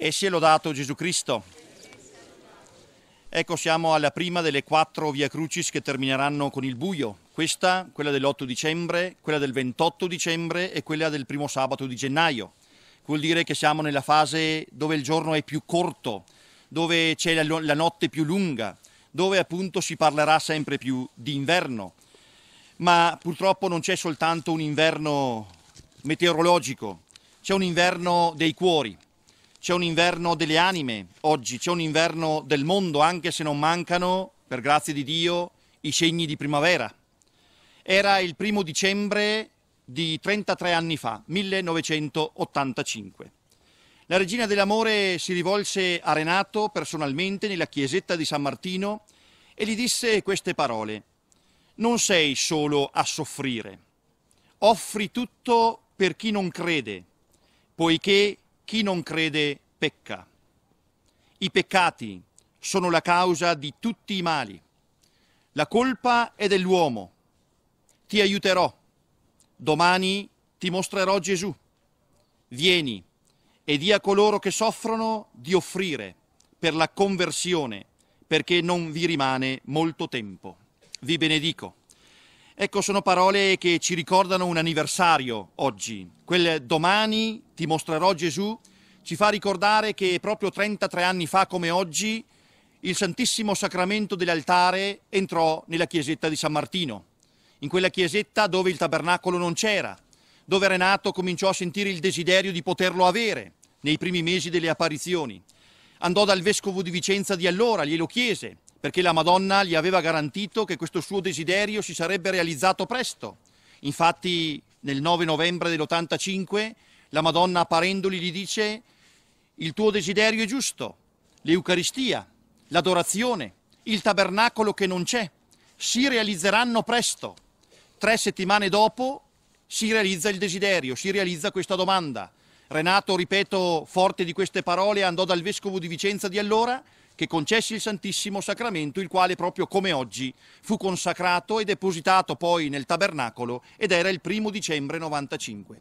e si è lodato Gesù Cristo. Ecco, siamo alla prima delle quattro Via Crucis che termineranno con il buio. Questa, quella dell'8 dicembre, quella del 28 dicembre e quella del primo sabato di gennaio. Vuol dire che siamo nella fase dove il giorno è più corto, dove c'è la, la notte più lunga, dove appunto si parlerà sempre più di inverno. Ma purtroppo non c'è soltanto un inverno meteorologico, c'è un inverno dei cuori c'è un inverno delle anime oggi, c'è un inverno del mondo, anche se non mancano, per grazia di Dio, i segni di primavera. Era il primo dicembre di 33 anni fa, 1985. La regina dell'amore si rivolse a Renato personalmente nella chiesetta di San Martino e gli disse queste parole. Non sei solo a soffrire, offri tutto per chi non crede, poiché chi non crede pecca. I peccati sono la causa di tutti i mali. La colpa è dell'uomo. Ti aiuterò. Domani ti mostrerò Gesù. Vieni e di a coloro che soffrono di offrire per la conversione, perché non vi rimane molto tempo. Vi benedico. Ecco, sono parole che ci ricordano un anniversario oggi. Quel domani ti mostrerò Gesù ci fa ricordare che proprio 33 anni fa come oggi il Santissimo Sacramento dell'altare entrò nella chiesetta di San Martino, in quella chiesetta dove il tabernacolo non c'era, dove Renato cominciò a sentire il desiderio di poterlo avere nei primi mesi delle apparizioni. Andò dal vescovo di Vicenza di allora, glielo chiese perché la Madonna gli aveva garantito che questo suo desiderio si sarebbe realizzato presto. Infatti nel 9 novembre dell'85 la Madonna apparendoli gli dice il tuo desiderio è giusto, l'Eucaristia, l'adorazione, il tabernacolo che non c'è, si realizzeranno presto. Tre settimane dopo si realizza il desiderio, si realizza questa domanda. Renato, ripeto, forte di queste parole, andò dal vescovo di Vicenza di allora che concesse il Santissimo Sacramento, il quale proprio come oggi fu consacrato e depositato poi nel tabernacolo ed era il primo dicembre 95.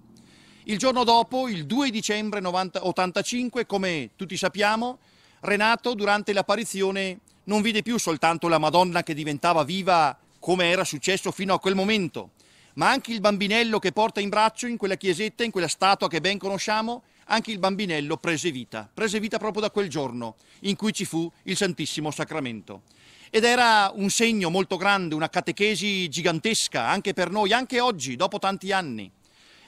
Il giorno dopo, il 2 dicembre 90, 85, come tutti sappiamo, Renato durante l'apparizione non vide più soltanto la Madonna che diventava viva come era successo fino a quel momento, ma anche il bambinello che porta in braccio in quella chiesetta, in quella statua che ben conosciamo, anche il bambinello prese vita, prese vita proprio da quel giorno in cui ci fu il Santissimo Sacramento. Ed era un segno molto grande, una catechesi gigantesca anche per noi, anche oggi, dopo tanti anni,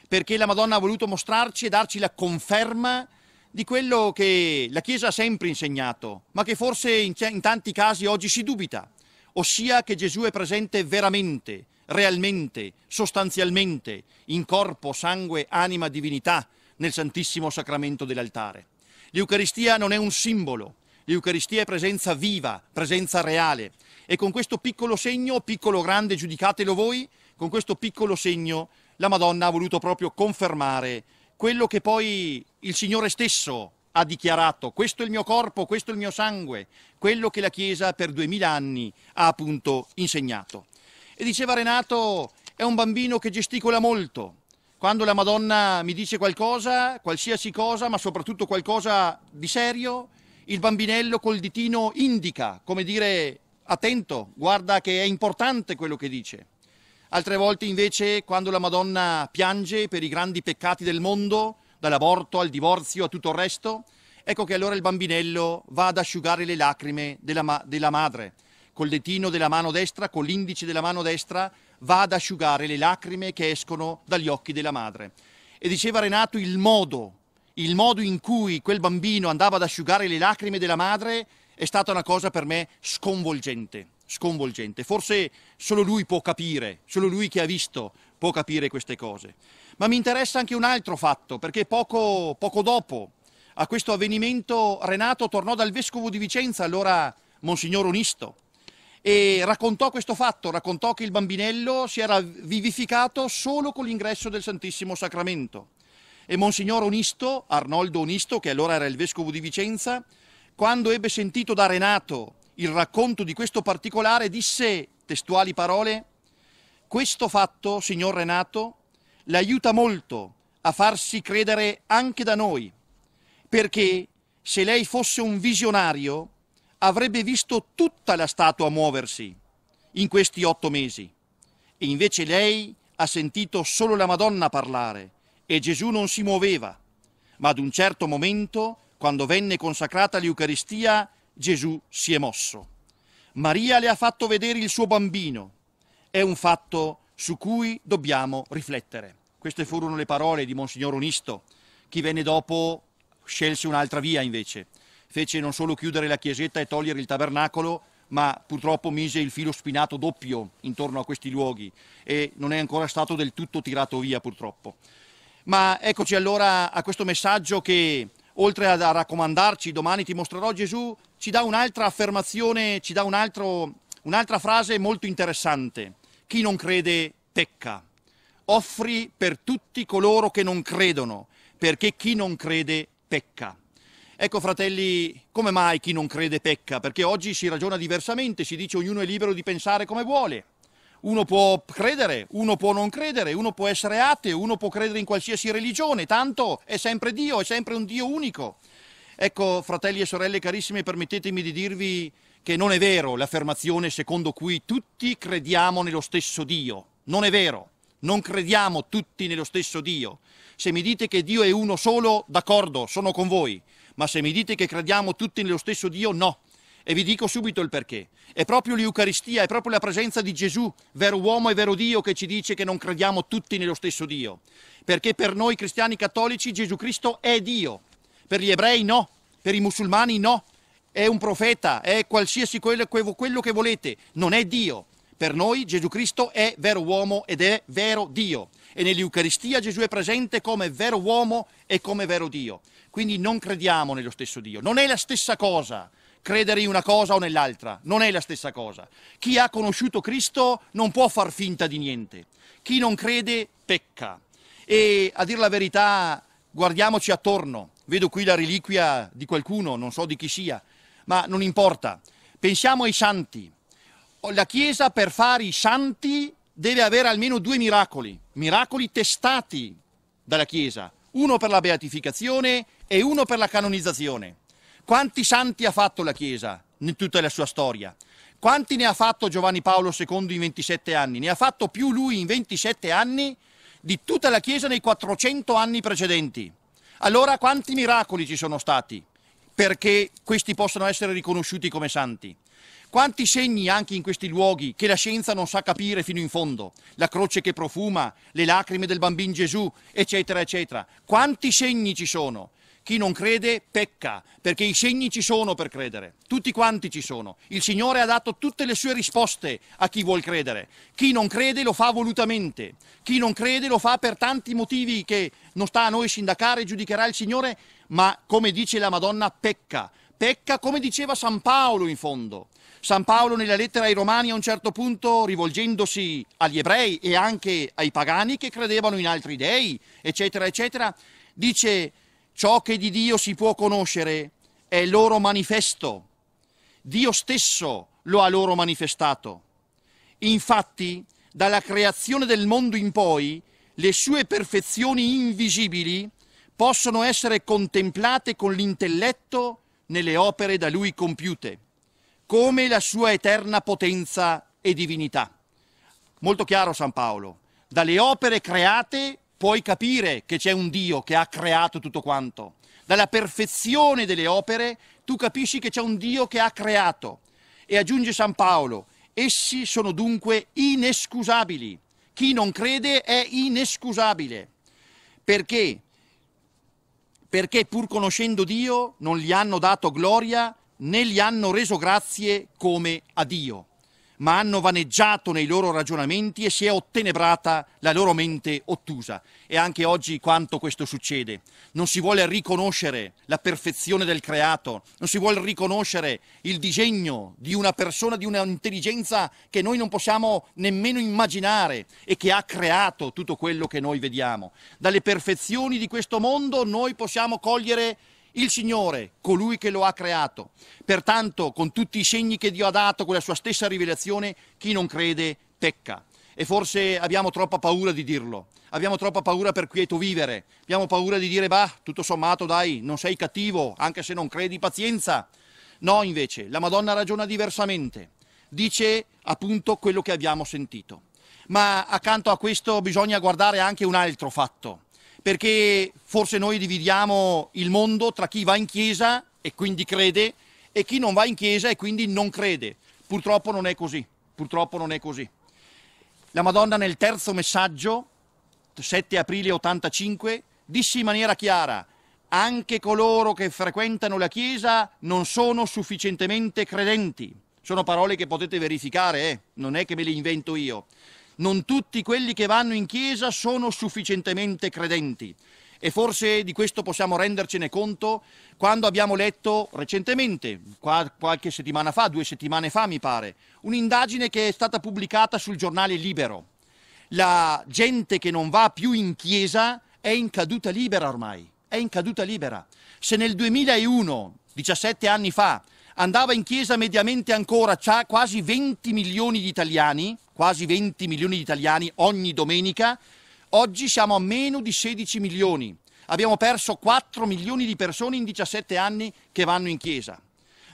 perché la Madonna ha voluto mostrarci e darci la conferma di quello che la Chiesa ha sempre insegnato, ma che forse in, in tanti casi oggi si dubita, ossia che Gesù è presente veramente, realmente, sostanzialmente, in corpo, sangue, anima, divinità, nel Santissimo Sacramento dell'altare. L'Eucaristia non è un simbolo, l'Eucaristia è presenza viva, presenza reale. E con questo piccolo segno, piccolo grande, giudicatelo voi, con questo piccolo segno la Madonna ha voluto proprio confermare quello che poi il Signore stesso ha dichiarato, questo è il mio corpo, questo è il mio sangue, quello che la Chiesa per duemila anni ha appunto insegnato. E diceva Renato, è un bambino che gesticola molto, quando la Madonna mi dice qualcosa, qualsiasi cosa, ma soprattutto qualcosa di serio, il bambinello col ditino indica, come dire, attento, guarda che è importante quello che dice. Altre volte invece, quando la Madonna piange per i grandi peccati del mondo, dall'aborto al divorzio a tutto il resto, ecco che allora il bambinello va ad asciugare le lacrime della, ma- della madre, col ditino della mano destra, con l'indice della mano destra, va ad asciugare le lacrime che escono dagli occhi della madre. E diceva Renato il modo, il modo in cui quel bambino andava ad asciugare le lacrime della madre è stata una cosa per me sconvolgente, sconvolgente. Forse solo lui può capire, solo lui che ha visto può capire queste cose. Ma mi interessa anche un altro fatto, perché poco, poco dopo a questo avvenimento Renato tornò dal vescovo di Vicenza, allora Monsignor Onisto, e raccontò questo fatto, raccontò che il bambinello si era vivificato solo con l'ingresso del Santissimo Sacramento. E Monsignor Onisto, Arnoldo Onisto, che allora era il vescovo di Vicenza, quando ebbe sentito da Renato il racconto di questo particolare, disse, testuali parole, questo fatto, signor Renato, l'aiuta molto a farsi credere anche da noi, perché se lei fosse un visionario, avrebbe visto tutta la statua muoversi in questi otto mesi. E invece lei ha sentito solo la Madonna parlare e Gesù non si muoveva. Ma ad un certo momento, quando venne consacrata l'Eucaristia, Gesù si è mosso. Maria le ha fatto vedere il suo bambino. È un fatto su cui dobbiamo riflettere. Queste furono le parole di Monsignor Onisto. Chi venne dopo scelse un'altra via invece fece non solo chiudere la chiesetta e togliere il tabernacolo, ma purtroppo mise il filo spinato doppio intorno a questi luoghi e non è ancora stato del tutto tirato via purtroppo. Ma eccoci allora a questo messaggio che oltre a raccomandarci domani ti mostrerò Gesù, ci dà un'altra affermazione, ci dà un altro, un'altra frase molto interessante. Chi non crede pecca. Offri per tutti coloro che non credono, perché chi non crede pecca. Ecco fratelli, come mai chi non crede pecca? Perché oggi si ragiona diversamente, si dice ognuno è libero di pensare come vuole. Uno può credere, uno può non credere, uno può essere ateo, uno può credere in qualsiasi religione, tanto è sempre Dio, è sempre un Dio unico. Ecco, fratelli e sorelle carissime, permettetemi di dirvi che non è vero l'affermazione secondo cui tutti crediamo nello stesso Dio. Non è vero, non crediamo tutti nello stesso Dio. Se mi dite che Dio è uno solo, d'accordo, sono con voi. Ma se mi dite che crediamo tutti nello stesso Dio, no. E vi dico subito il perché. È proprio l'Eucaristia, è proprio la presenza di Gesù, vero uomo e vero Dio, che ci dice che non crediamo tutti nello stesso Dio. Perché per noi cristiani cattolici Gesù Cristo è Dio. Per gli ebrei no, per i musulmani no. È un profeta, è qualsiasi quello, che volete, non è Dio. Per noi Gesù Cristo è vero uomo ed è vero Dio e nell'Eucaristia Gesù è presente come vero uomo e come vero Dio. Quindi non crediamo nello stesso Dio, non è la stessa cosa credere in una cosa o nell'altra, non è la stessa cosa. Chi ha conosciuto Cristo non può far finta di niente, chi non crede pecca. E a dire la verità, guardiamoci attorno, vedo qui la reliquia di qualcuno, non so di chi sia, ma non importa. Pensiamo ai santi. La Chiesa per fare i santi deve avere almeno due miracoli miracoli testati dalla Chiesa, uno per la beatificazione e uno per la canonizzazione. Quanti santi ha fatto la Chiesa in tutta la sua storia? Quanti ne ha fatto Giovanni Paolo II in 27 anni? Ne ha fatto più lui in 27 anni di tutta la Chiesa nei 400 anni precedenti. Allora quanti miracoli ci sono stati perché questi possano essere riconosciuti come santi? Quanti segni anche in questi luoghi che la scienza non sa capire fino in fondo? La croce che profuma, le lacrime del bambino Gesù, eccetera, eccetera. Quanti segni ci sono? Chi non crede pecca, perché i segni ci sono per credere, tutti quanti ci sono. Il Signore ha dato tutte le sue risposte a chi vuol credere. Chi non crede lo fa volutamente, chi non crede lo fa per tanti motivi che non sta a noi sindacare, giudicherà il Signore, ma come dice la Madonna pecca. Pecca come diceva San Paolo in fondo. San Paolo nella lettera ai Romani a un certo punto, rivolgendosi agli ebrei e anche ai pagani che credevano in altri dei, eccetera, eccetera, dice ciò che di Dio si può conoscere è loro manifesto. Dio stesso lo ha loro manifestato. Infatti, dalla creazione del mondo in poi, le sue perfezioni invisibili possono essere contemplate con l'intelletto nelle opere da lui compiute come la sua eterna potenza e divinità. Molto chiaro San Paolo, dalle opere create puoi capire che c'è un Dio che ha creato tutto quanto. Dalla perfezione delle opere tu capisci che c'è un Dio che ha creato. E aggiunge San Paolo, essi sono dunque inescusabili. Chi non crede è inescusabile. Perché? Perché pur conoscendo Dio non gli hanno dato gloria né gli hanno reso grazie come a Dio, ma hanno vaneggiato nei loro ragionamenti e si è ottenebrata la loro mente ottusa. E anche oggi quanto questo succede. Non si vuole riconoscere la perfezione del creato, non si vuole riconoscere il disegno di una persona, di un'intelligenza che noi non possiamo nemmeno immaginare e che ha creato tutto quello che noi vediamo. Dalle perfezioni di questo mondo noi possiamo cogliere il Signore, colui che lo ha creato. Pertanto, con tutti i segni che Dio ha dato, con la sua stessa rivelazione, chi non crede pecca. E forse abbiamo troppa paura di dirlo, abbiamo troppa paura per quieto vivere, abbiamo paura di dire, bah, tutto sommato dai, non sei cattivo, anche se non credi, pazienza. No, invece, la Madonna ragiona diversamente, dice appunto quello che abbiamo sentito. Ma accanto a questo bisogna guardare anche un altro fatto perché forse noi dividiamo il mondo tra chi va in chiesa e quindi crede e chi non va in chiesa e quindi non crede. Purtroppo non è così, purtroppo non è così. La Madonna nel terzo messaggio, 7 aprile 85, disse in maniera chiara, anche coloro che frequentano la Chiesa non sono sufficientemente credenti. Sono parole che potete verificare, eh? non è che me le invento io non tutti quelli che vanno in chiesa sono sufficientemente credenti. E forse di questo possiamo rendercene conto quando abbiamo letto recentemente, qualche settimana fa, due settimane fa mi pare, un'indagine che è stata pubblicata sul giornale Libero. La gente che non va più in chiesa è in caduta libera ormai, è in caduta libera. Se nel 2001, 17 anni fa, andava in chiesa mediamente ancora c'ha quasi 20 milioni di italiani, quasi 20 milioni di italiani ogni domenica, oggi siamo a meno di 16 milioni. Abbiamo perso 4 milioni di persone in 17 anni che vanno in chiesa.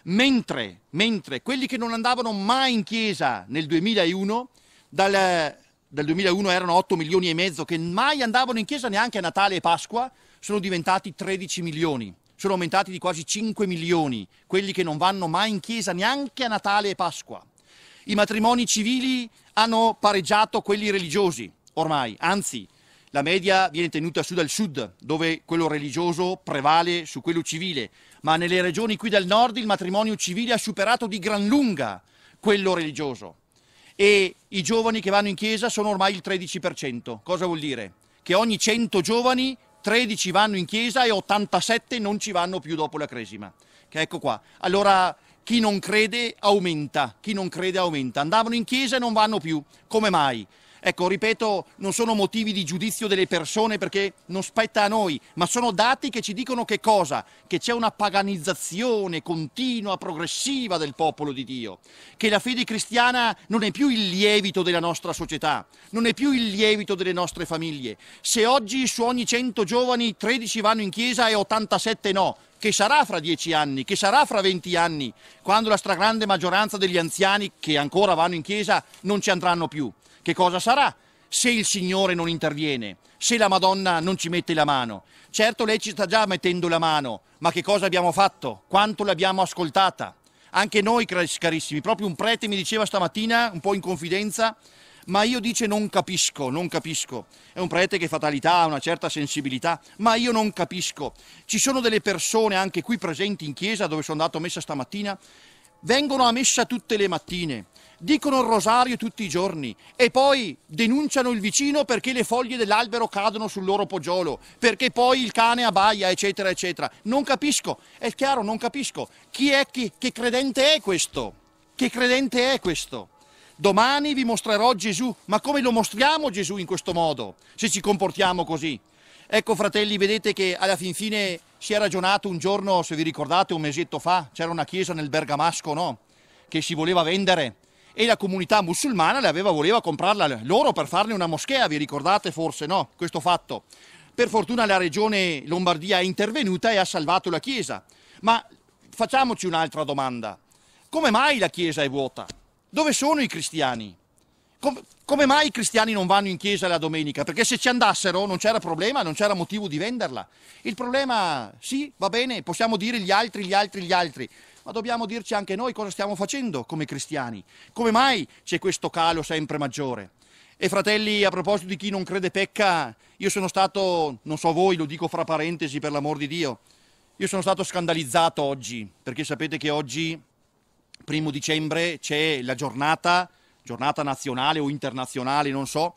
Mentre, mentre quelli che non andavano mai in chiesa nel 2001, dal, dal 2001 erano 8 milioni e mezzo che mai andavano in chiesa neanche a Natale e Pasqua, sono diventati 13 milioni sono aumentati di quasi 5 milioni quelli che non vanno mai in chiesa neanche a Natale e Pasqua. I matrimoni civili hanno pareggiato quelli religiosi ormai, anzi la media viene tenuta su dal sud, dove quello religioso prevale su quello civile, ma nelle regioni qui del nord il matrimonio civile ha superato di gran lunga quello religioso. E i giovani che vanno in chiesa sono ormai il 13%. Cosa vuol dire? Che ogni 100 giovani 13 vanno in chiesa e 87 non ci vanno più dopo la cresima. Che ecco qua. Allora chi non crede aumenta, chi non crede aumenta. Andavano in chiesa e non vanno più. Come mai? Ecco, ripeto, non sono motivi di giudizio delle persone perché non spetta a noi, ma sono dati che ci dicono che cosa? Che c'è una paganizzazione continua, progressiva del popolo di Dio, che la fede cristiana non è più il lievito della nostra società, non è più il lievito delle nostre famiglie. Se oggi su ogni 100 giovani 13 vanno in chiesa e 87 no, che sarà fra dieci anni, che sarà fra venti anni, quando la stragrande maggioranza degli anziani che ancora vanno in chiesa non ci andranno più che cosa sarà se il Signore non interviene, se la Madonna non ci mette la mano. Certo lei ci sta già mettendo la mano, ma che cosa abbiamo fatto? Quanto l'abbiamo ascoltata? Anche noi, carissimi, proprio un prete mi diceva stamattina, un po' in confidenza, ma io dice non capisco, non capisco. È un prete che fatalità ha una certa sensibilità, ma io non capisco. Ci sono delle persone anche qui presenti in chiesa dove sono andato a messa stamattina, vengono a messa tutte le mattine, dicono il rosario tutti i giorni e poi denunciano il vicino perché le foglie dell'albero cadono sul loro poggiolo, perché poi il cane abbaia, eccetera, eccetera. Non capisco, è chiaro, non capisco. Chi è chi, che credente è questo? Che credente è questo? Domani vi mostrerò Gesù, ma come lo mostriamo Gesù in questo modo, se ci comportiamo così? Ecco fratelli, vedete che alla fin fine si è ragionato un giorno, se vi ricordate, un mesetto fa, c'era una chiesa nel Bergamasco, no? Che si voleva vendere e la comunità musulmana aveva, voleva comprarla loro per farne una moschea, vi ricordate forse no? Questo fatto. Per fortuna la regione Lombardia è intervenuta e ha salvato la chiesa. Ma facciamoci un'altra domanda. Come mai la chiesa è vuota? Dove sono i cristiani? Com- come mai i cristiani non vanno in chiesa la domenica? Perché se ci andassero non c'era problema, non c'era motivo di venderla. Il problema, sì, va bene, possiamo dire gli altri, gli altri, gli altri, ma dobbiamo dirci anche noi cosa stiamo facendo come cristiani, come mai c'è questo calo sempre maggiore. E fratelli, a proposito di chi non crede pecca, io sono stato, non so voi, lo dico fra parentesi per l'amor di Dio, io sono stato scandalizzato oggi, perché sapete che oggi, primo dicembre, c'è la giornata, giornata nazionale o internazionale, non so,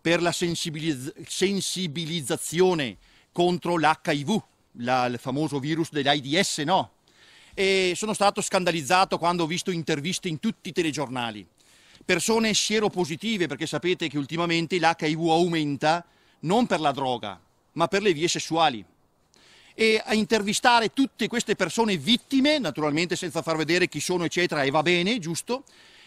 per la sensibilizz- sensibilizzazione contro l'HIV, la, il famoso virus dell'AIDS, no? e sono stato scandalizzato quando ho visto interviste in tutti i telegiornali. Persone sieropositive, perché sapete che ultimamente l'HIV aumenta non per la droga, ma per le vie sessuali. E a intervistare tutte queste persone vittime, naturalmente senza far vedere chi sono, eccetera, e va bene, giusto?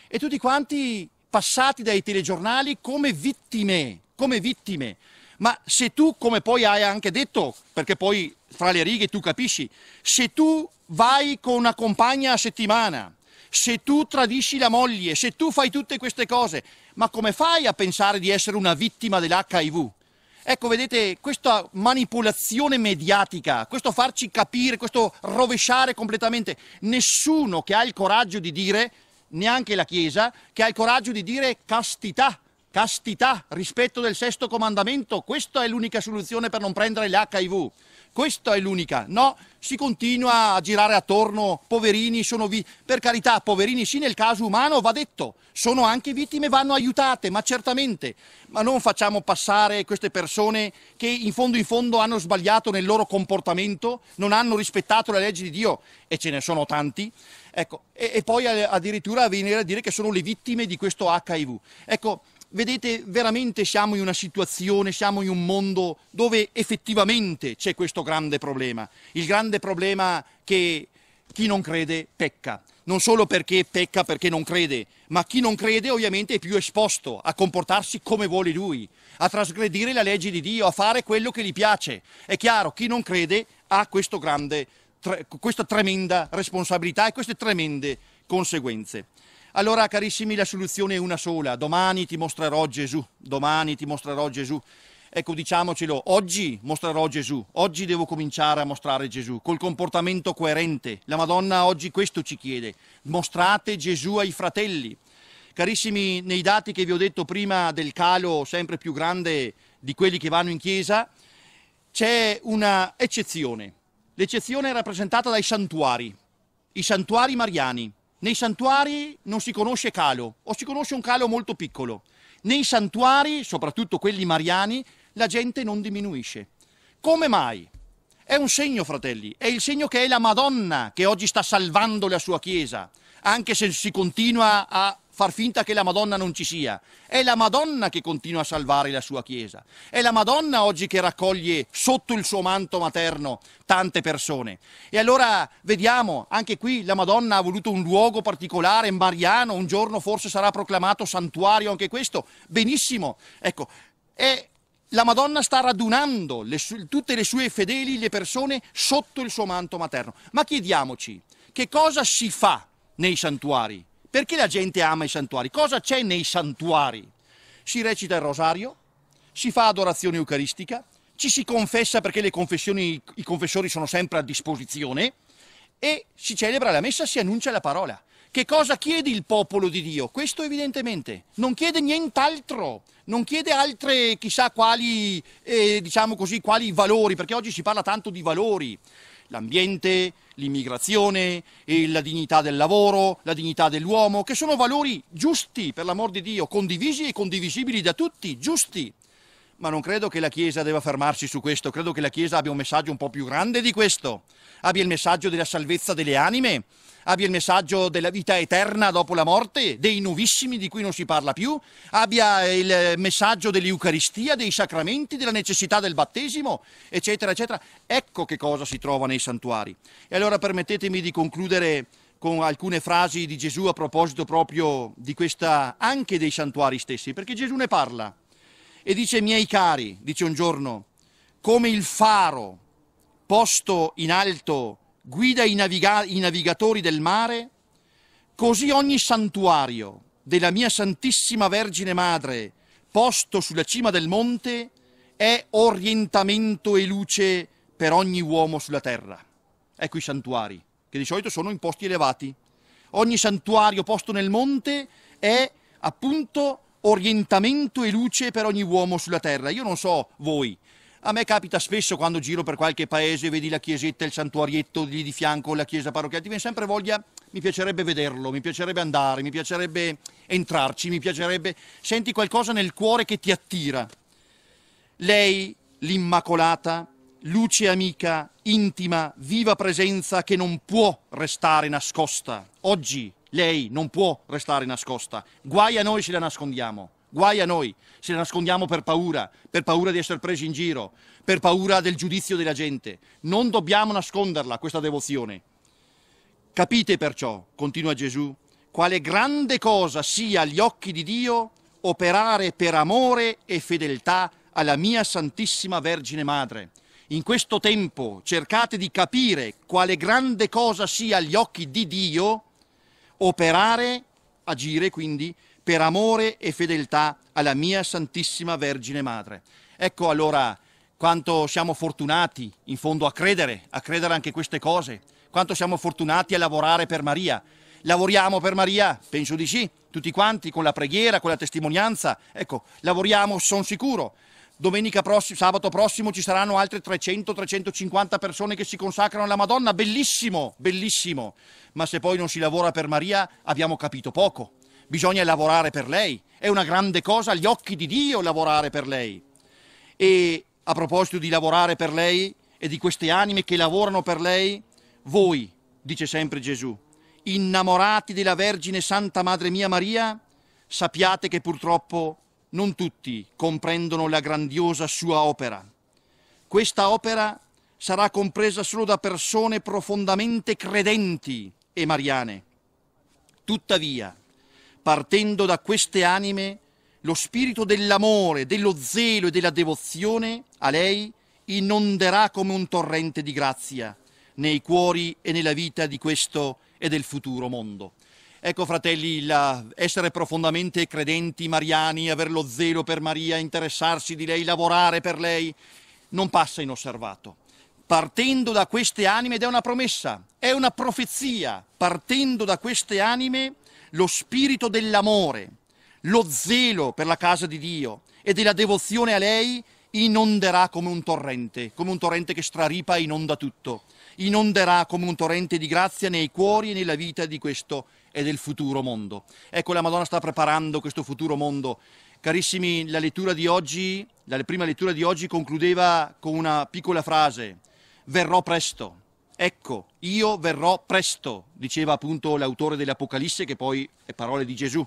E tutti quanti passati dai telegiornali come vittime, come vittime. Ma se tu, come poi hai anche detto, perché poi fra le righe tu capisci, se tu vai con una compagna a settimana, se tu tradisci la moglie, se tu fai tutte queste cose, ma come fai a pensare di essere una vittima dell'HIV? Ecco, vedete, questa manipolazione mediatica, questo farci capire, questo rovesciare completamente, nessuno che ha il coraggio di dire, neanche la Chiesa, che ha il coraggio di dire castità, castità, rispetto del sesto comandamento, questa è l'unica soluzione per non prendere l'HIV. Questa è l'unica, no? Si continua a girare attorno, poverini sono vi- per carità, poverini sì nel caso umano va detto, sono anche vittime, vanno aiutate, ma certamente, ma non facciamo passare queste persone che in fondo in fondo hanno sbagliato nel loro comportamento, non hanno rispettato le leggi di Dio e ce ne sono tanti. Ecco, e, e poi addirittura venire a dire che sono le vittime di questo HIV. Ecco, vedete, veramente siamo in una situazione, siamo in un mondo dove effettivamente c'è questo grande problema, il grande problema che chi non crede pecca, non solo perché pecca perché non crede, ma chi non crede ovviamente è più esposto a comportarsi come vuole lui, a trasgredire la legge di Dio, a fare quello che gli piace. È chiaro, chi non crede ha grande, tre, questa tremenda responsabilità e queste tremende conseguenze. Allora, carissimi, la soluzione è una sola. Domani ti mostrerò Gesù. Domani ti mostrerò Gesù. Ecco, diciamocelo, oggi mostrerò Gesù, oggi devo cominciare a mostrare Gesù, col comportamento coerente. La Madonna oggi questo ci chiede, mostrate Gesù ai fratelli. Carissimi, nei dati che vi ho detto prima del calo sempre più grande di quelli che vanno in chiesa, c'è un'eccezione. L'eccezione è rappresentata dai santuari, i santuari mariani. Nei santuari non si conosce calo, o si conosce un calo molto piccolo. Nei santuari, soprattutto quelli mariani, la gente non diminuisce. Come mai? È un segno, fratelli, è il segno che è la Madonna che oggi sta salvando la sua Chiesa, anche se si continua a far finta che la Madonna non ci sia. È la Madonna che continua a salvare la sua Chiesa. È la Madonna oggi che raccoglie sotto il suo manto materno tante persone. E allora vediamo, anche qui la Madonna ha voluto un luogo particolare, mariano, un giorno forse sarà proclamato santuario anche questo. Benissimo. Ecco, è la Madonna sta radunando le su- tutte le sue fedeli, le persone, sotto il suo manto materno. Ma chiediamoci, che cosa si fa nei santuari? Perché la gente ama i santuari? Cosa c'è nei santuari? Si recita il rosario, si fa adorazione eucaristica, ci si confessa perché i confessori sono sempre a disposizione e si celebra la messa, si annuncia la parola. Che cosa chiede il popolo di Dio? Questo evidentemente. Non chiede nient'altro, non chiede altre chissà quali, eh, diciamo così, quali valori, perché oggi si parla tanto di valori, l'ambiente, l'immigrazione, la dignità del lavoro, la dignità dell'uomo, che sono valori giusti, per l'amor di Dio, condivisi e condivisibili da tutti, giusti ma non credo che la Chiesa debba fermarsi su questo, credo che la Chiesa abbia un messaggio un po' più grande di questo, abbia il messaggio della salvezza delle anime, abbia il messaggio della vita eterna dopo la morte, dei nuovissimi di cui non si parla più, abbia il messaggio dell'Eucaristia, dei sacramenti, della necessità del battesimo, eccetera, eccetera. Ecco che cosa si trova nei santuari. E allora permettetemi di concludere con alcune frasi di Gesù a proposito proprio di questa, anche dei santuari stessi, perché Gesù ne parla. E dice, miei cari, dice un giorno, come il faro posto in alto guida i, naviga- i navigatori del mare, così ogni santuario della mia Santissima Vergine Madre, posto sulla cima del monte, è orientamento e luce per ogni uomo sulla terra. Ecco i santuari, che di solito sono in posti elevati. Ogni santuario posto nel monte è appunto orientamento e luce per ogni uomo sulla terra. Io non so voi. A me capita spesso quando giro per qualche paese, e vedi la chiesetta, il santuarietto lì di fianco, la chiesa parrocchiale, ti viene sempre voglia, mi piacerebbe vederlo, mi piacerebbe andare, mi piacerebbe entrarci, mi piacerebbe... Senti qualcosa nel cuore che ti attira. Lei, l'Immacolata, luce amica, intima, viva presenza che non può restare nascosta. Oggi lei non può restare nascosta. Guai a noi se la nascondiamo. Guai a noi se la nascondiamo per paura, per paura di essere presi in giro, per paura del giudizio della gente. Non dobbiamo nasconderla questa devozione. Capite perciò, continua Gesù, quale grande cosa sia agli occhi di Dio operare per amore e fedeltà alla mia Santissima Vergine Madre. In questo tempo cercate di capire quale grande cosa sia agli occhi di Dio operare, agire quindi per amore e fedeltà alla mia Santissima Vergine Madre. Ecco allora quanto siamo fortunati in fondo a credere, a credere anche queste cose, quanto siamo fortunati a lavorare per Maria. Lavoriamo per Maria? Penso di sì, tutti quanti, con la preghiera, con la testimonianza. Ecco, lavoriamo, sono sicuro domenica prossima, sabato prossimo ci saranno altre 300-350 persone che si consacrano alla Madonna, bellissimo, bellissimo, ma se poi non si lavora per Maria abbiamo capito poco, bisogna lavorare per lei, è una grande cosa agli occhi di Dio lavorare per lei. E a proposito di lavorare per lei e di queste anime che lavorano per lei, voi, dice sempre Gesù, innamorati della Vergine Santa Madre mia Maria, sappiate che purtroppo non tutti comprendono la grandiosa sua opera. Questa opera sarà compresa solo da persone profondamente credenti e mariane. Tuttavia, partendo da queste anime, lo spirito dell'amore, dello zelo e della devozione a lei inonderà come un torrente di grazia nei cuori e nella vita di questo e del futuro mondo. Ecco fratelli, eh, essere profondamente credenti mariani, aver lo zelo per Maria, interessarsi di lei, lavorare per lei, non passa inosservato. Partendo da queste anime, ed è una promessa, è una profezia, partendo da queste anime lo spirito dell'amore, lo zelo per la casa di Dio e della devozione a lei inonderà come un torrente, come un torrente che straripa e inonda tutto, inonderà come un torrente di grazia nei cuori e nella vita di questo e del futuro mondo. Ecco, la Madonna sta preparando questo futuro mondo. Carissimi, la lettura di oggi, la prima lettura di oggi concludeva con una piccola frase, verrò presto. Ecco, io verrò presto, diceva appunto l'autore dell'Apocalisse, che poi è parole di Gesù.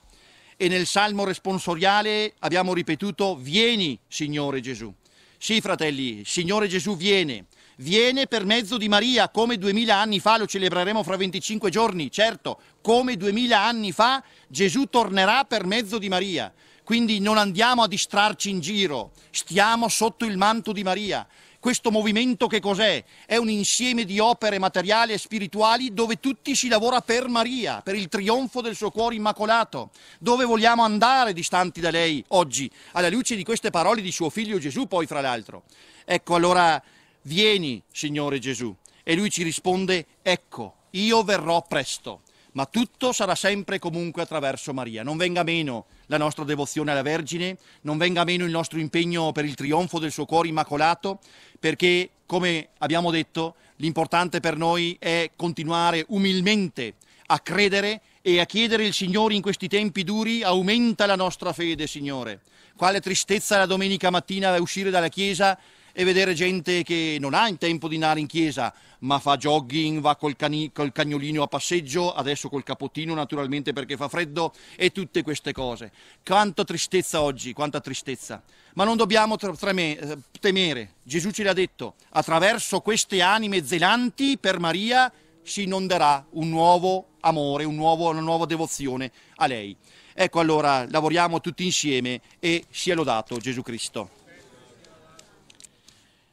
E nel Salmo responsoriale abbiamo ripetuto, vieni Signore Gesù. Sì, fratelli, Signore Gesù viene Viene per mezzo di Maria, come duemila anni fa, lo celebreremo fra 25 giorni, certo, come duemila anni fa Gesù tornerà per mezzo di Maria. Quindi non andiamo a distrarci in giro, stiamo sotto il manto di Maria. Questo movimento che cos'è? È un insieme di opere materiali e spirituali dove tutti si lavora per Maria, per il trionfo del suo cuore immacolato. Dove vogliamo andare distanti da lei oggi? Alla luce di queste parole di suo figlio Gesù, poi fra l'altro. Ecco allora vieni Signore Gesù. E lui ci risponde, ecco, io verrò presto, ma tutto sarà sempre e comunque attraverso Maria. Non venga meno la nostra devozione alla Vergine, non venga meno il nostro impegno per il trionfo del suo cuore immacolato, perché, come abbiamo detto, l'importante per noi è continuare umilmente a credere e a chiedere il Signore in questi tempi duri, aumenta la nostra fede, Signore. Quale tristezza la domenica mattina uscire dalla Chiesa e vedere gente che non ha in tempo di andare in chiesa, ma fa jogging, va col, cani, col cagnolino a passeggio, adesso col capotino naturalmente perché fa freddo e tutte queste cose. Quanta tristezza oggi, quanta tristezza. Ma non dobbiamo treme, eh, temere, Gesù ce l'ha detto, attraverso queste anime zelanti per Maria si inonderà un nuovo amore, un nuovo, una nuova devozione a lei. Ecco allora, lavoriamo tutti insieme e sia lodato Gesù Cristo.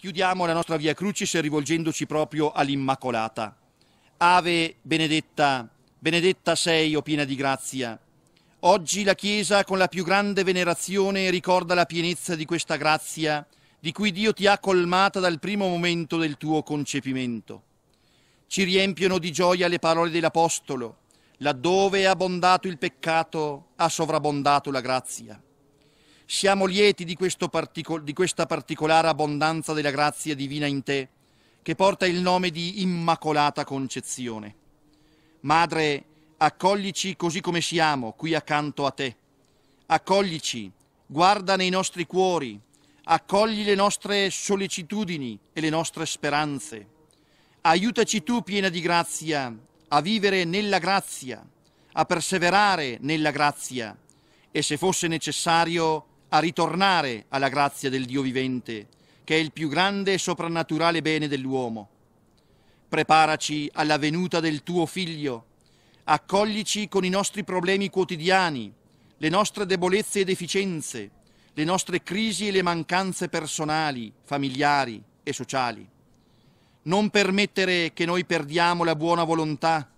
Chiudiamo la nostra Via Crucis rivolgendoci proprio all'Immacolata. Ave benedetta, benedetta sei, o piena di grazia. Oggi la Chiesa con la più grande venerazione ricorda la pienezza di questa grazia di cui Dio ti ha colmata dal primo momento del tuo concepimento. Ci riempiono di gioia le parole dell'Apostolo, laddove è abbondato il peccato, ha sovrabbondato la grazia. Siamo lieti di, partico- di questa particolare abbondanza della grazia divina in te, che porta il nome di Immacolata Concezione. Madre, accoglici così come siamo, qui accanto a te. Accoglici, guarda nei nostri cuori, accogli le nostre sollecitudini e le nostre speranze. Aiutaci tu, piena di grazia, a vivere nella grazia, a perseverare nella grazia e, se fosse necessario, a ritornare alla grazia del Dio vivente, che è il più grande e soprannaturale bene dell'uomo. Preparaci alla venuta del tuo Figlio, accoglici con i nostri problemi quotidiani, le nostre debolezze e deficienze, le nostre crisi e le mancanze personali, familiari e sociali. Non permettere che noi perdiamo la buona volontà,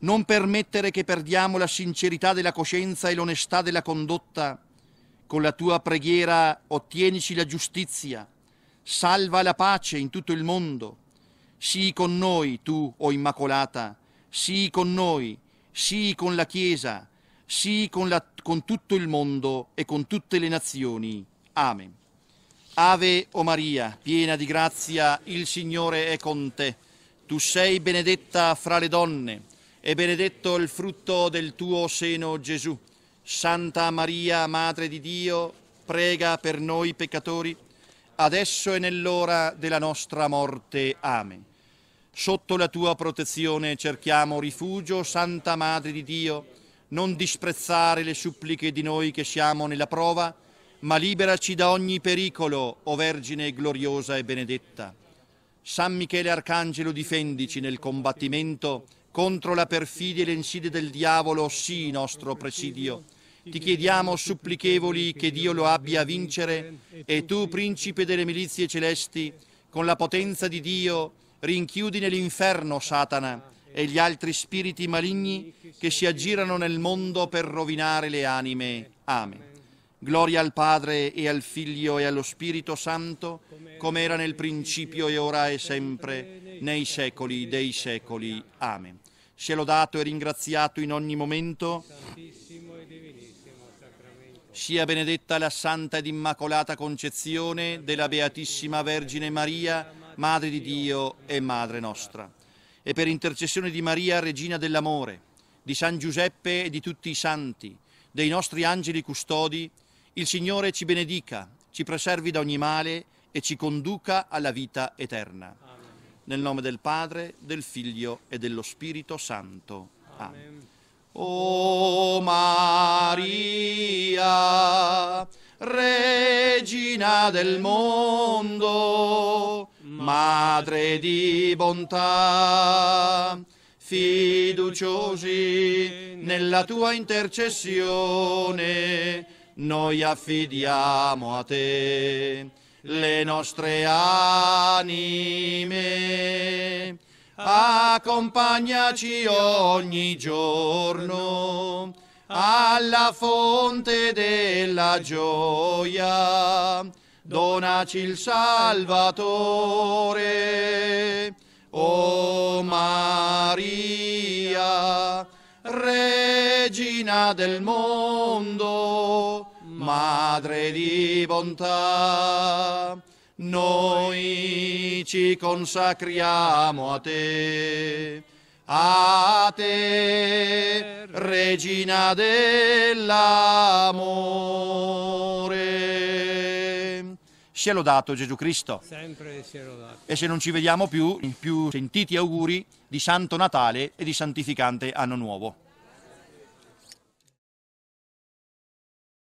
non permettere che perdiamo la sincerità della coscienza e l'onestà della condotta, con la tua preghiera ottienici la giustizia, salva la pace in tutto il mondo. Sii con noi, tu, o oh Immacolata, sii con noi, sii con la Chiesa, sii con, la, con tutto il mondo e con tutte le nazioni. Amen. Ave o oh Maria, piena di grazia, il Signore è con te. Tu sei benedetta fra le donne e benedetto il frutto del tuo seno, Gesù. Santa Maria, Madre di Dio, prega per noi peccatori, adesso e nell'ora della nostra morte. Amen. Sotto la tua protezione cerchiamo rifugio, Santa Madre di Dio, non disprezzare le suppliche di noi che siamo nella prova, ma liberaci da ogni pericolo, o Vergine gloriosa e benedetta. San Michele Arcangelo difendici nel combattimento, contro la perfidia e le insidie del diavolo, sii nostro presidio. Ti chiediamo supplichevoli che Dio lo abbia a vincere e tu, principe delle milizie celesti, con la potenza di Dio, rinchiudi nell'inferno Satana e gli altri spiriti maligni che si aggirano nel mondo per rovinare le anime. Amen. Gloria al Padre e al Figlio e allo Spirito Santo, come era nel principio e ora e sempre nei secoli dei secoli. Amen. Sia lodato e ringraziato in ogni momento. Sia benedetta la Santa ed Immacolata Concezione della Beatissima Vergine Maria, Madre di Dio e Madre nostra. E per intercessione di Maria, Regina dell'Amore, di San Giuseppe e di tutti i santi, dei nostri angeli custodi, il Signore ci benedica, ci preservi da ogni male e ci conduca alla vita eterna. Nel nome del Padre, del Figlio e dello Spirito Santo. Amen. O Maria, Regina del mondo, Madre di bontà, fiduciosi nella tua intercessione, noi affidiamo a te le nostre anime. Accompagnaci ogni giorno alla fonte della gioia. Donaci il Salvatore, o Maria, Regina del mondo Madre di bontà, noi ci consacriamo a te, a te, Regina dell'amore. Sia lodato Gesù Cristo. Sempre sia lodato. E se non ci vediamo più, i più sentiti auguri di Santo Natale e di Santificante Anno Nuovo.